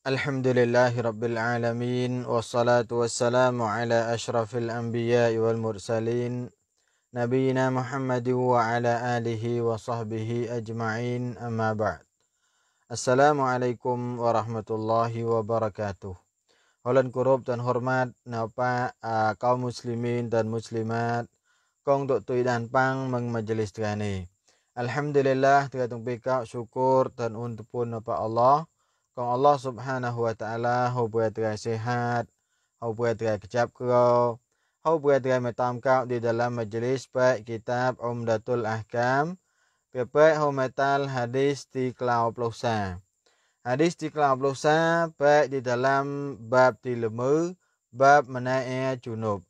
الحمد لله رب العالمين والصلاة والسلام على أشرف الأنبياء والمرسلين نبينا محمد وعلى آله وصحبه أجمعين أما بعد السلام عليكم ورحمة الله وبركاته Holan kurub dan hormat napa uh, kaum muslimin dan muslimat kong tuk tui dan pang meng majelis tkani. Alhamdulillah tiga tung syukur dan untuk pun napa Allah Kalau Allah subhanahu wa ta'ala Hau boleh terai sihat Hau boleh terai kejap kerau Hau boleh terai metam kau Di dalam majlis Baik kitab Umdatul Ahkam Baik hau metal hadis Di kelau pelusa Hadis di kelau pelusa Baik di dalam bab di lemu Bab menaik junub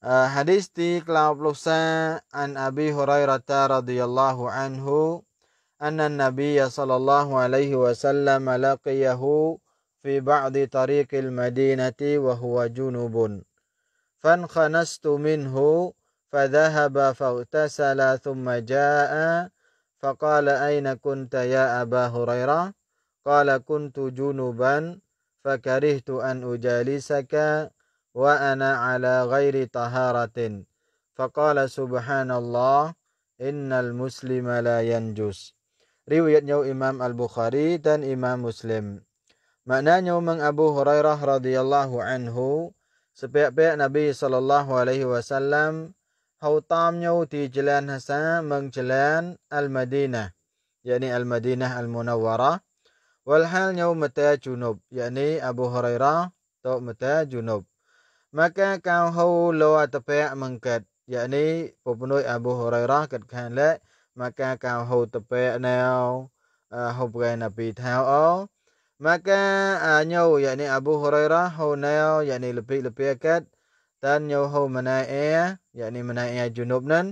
eh, Hadis di kelau pelusa An Abi Hurairah radhiyallahu anhu أن النبي صلى الله عليه وسلم لقيه في بعض طريق المدينة وهو جنب فانخنست منه فذهب فاغتسل ثم جاء فقال أين كنت يا أبا هريرة قال كنت جنبا فكرهت أن أجالسك وأنا على غير طهارة فقال سبحان الله إن المسلم لا ينجس riwayatnya Imam Al-Bukhari dan Imam Muslim. Maknanya Umang Abu Hurairah radhiyallahu anhu sepiak-piak Nabi sallallahu alaihi wasallam hautamnya di jalan Hasan Jalan Al-Madinah yakni Al-Madinah Al-Munawwarah walhalnya mata junub yakni Abu Hurairah tok mata junub maka kau hau lawa tepiak mengkat yakni pepenuh Abu Hurairah ketkan lek មកាកោហូតបេណែអោអហូបរេណាពីថោអោមកាអញោយ៉ានីអប៊ូហូរ៉ៃរ៉ាហូណែអោយ៉ានីលភីលភីកាត់តានញោហូម៉ណៃអែយ៉ានីម៉ណៃអែជុនុបណាន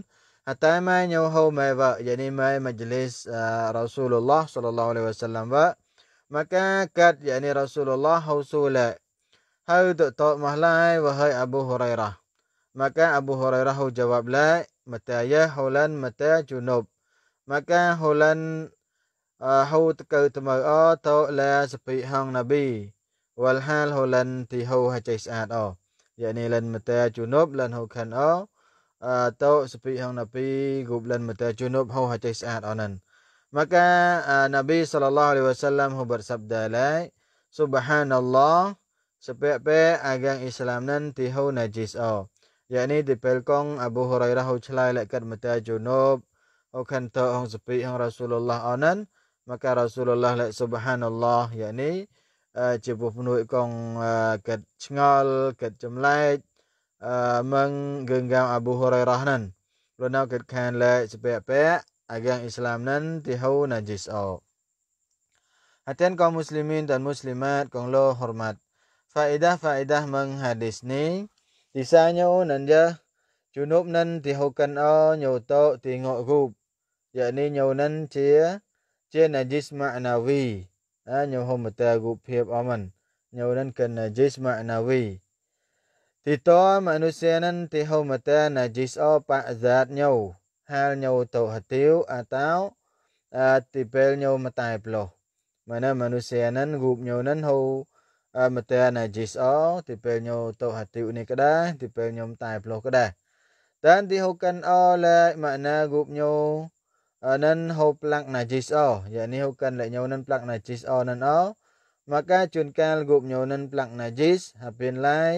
ហតៃម៉ៃញោហូម៉ៃវ៉ាយ៉ានីម៉ៃម៉ាជលីសអរ៉ាសូលឡោះសលឡោះអាឡៃវ៉ាសាឡាំវ៉ាមកាកាត់យ៉ានីរ៉ាសូលឡោះហូសូលេហៅតតម៉ាឡៃវ៉ាហៃអប៊ូហូរ៉ៃរ៉ា Maka Abu Hurairah jawab lai, mata ya hulan mata junub maka hulan ah, hau tekau temau a to la sepi hang nabi wal hal hulan ti hau hajai saat o yakni lan mata junub lan hau kan o ah, to sepi hang nabi gub lan mata junub hau hajai saat onan maka ah, nabi sallallahu alaihi wasallam hu bersabda lai subhanallah sepe-pe agang islam nan ti hau najis o yakni di pelkong abu hurairah hu celai lekat mata junub akan tahu sepi yang Rasulullah anan maka Rasulullah lek subhanallah yakni eh, cipu penuh kong eh, kat cengal kat cemlaik eh, menggenggam Abu Hurairah nan lona kat kan lek sepi apa agang Islam nan tihau najis au Hatian kaum muslimin dan muslimat kong lo hormat. Faedah-faedah meng hadis ni. Disanya nanja. Junub nan dihukan o nyoto tengok gub. yakni ញោនឹងជាជា najis ma'nawi ញោហមតាគុភាពអមនញោនឹងគឺ najis ma'nawi ទីតមនុស្សនឹងទីហមតា najis អបអាតញោហាលញោតោហទាវអតោអតិពេលញោមតែប្លោះមែនមនុស្សនឹងគូបញោនឹងហូមតាណាជីសអទីពេលញោតោហតិវនេះក៏ដែរទីពេលញោមតែប្លោះក៏ដែរតានទីហូកិនអឡេម៉ាណាគូបញោ nan ho plak najis o yakni hukan lek nyau nan plak najis o nan o maka chun kal gup nyau nan plak najis hapin lai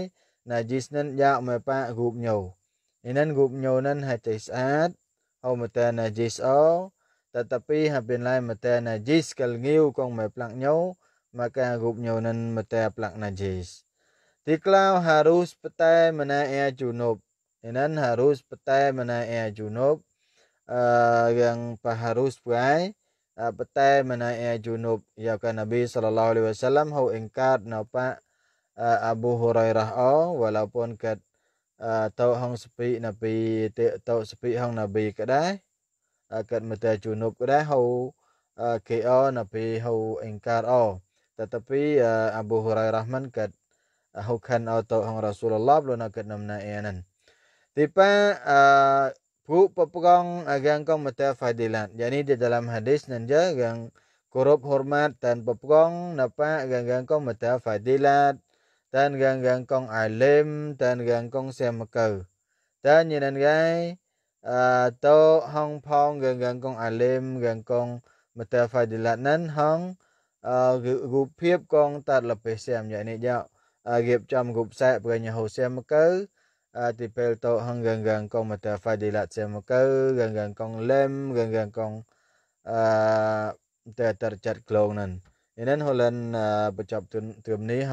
najis nan ya me pa gup nyau inan gup nyau nan ha chai saat ho mata najis o tetapi hapin lai mata najis kal ngiu kong me plak nyau maka gup nyau nan mata plak najis tiklau harus petai mena ia junub inan harus petai mena ia junub uh, yang paharus puai uh, petai menaik junub ya kan nabi sallallahu alaihi wasallam hau engkat napa uh, abu hurairah o walaupun kat uh, tau hang sepi nabi te tau sepi hang nabi kadai uh, kat mata junub kadai hau uh, ke o nabi hau engkat o tetapi uh, abu hurairah man kat hukan uh, atau hang Rasulullah belum nak kenal mana ianan. Wu pepegang agan kau mata fadilan. Jadi di dalam hadis nanti gang korup hormat dan pepegang napa agan gang kau mata fadilan dan gang gang kong alim dan gang kong semekau. Dan yang nanja atau ah, hong pong gang gang kong alim gang kong mata fadilan nan hong ah, gupiap kong tak lepas sem jadi dia Agip ah, jam gup saya pernah hosem kau à, thì bèo tàu hăng gần gần con mà tàu phải đi lại xe một cơ gần gần con lem gần gần con à, tàu tàu chặt lâu nên nên hồi lần à, bắt chập tuần tuần này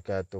hăng